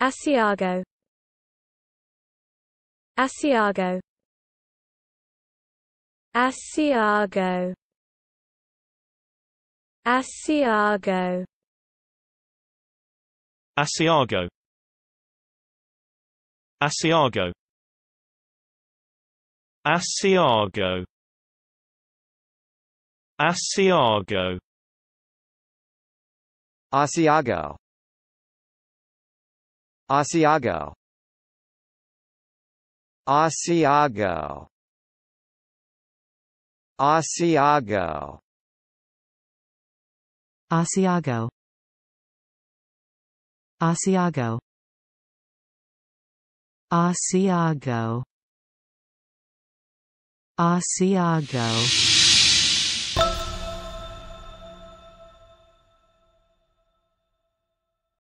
Asiago Asiago Asiago Asiago Asiago Asiago Asiago Asiago Asiago Asiago Asiago Asiago Asiago Asiago Asiago Asiago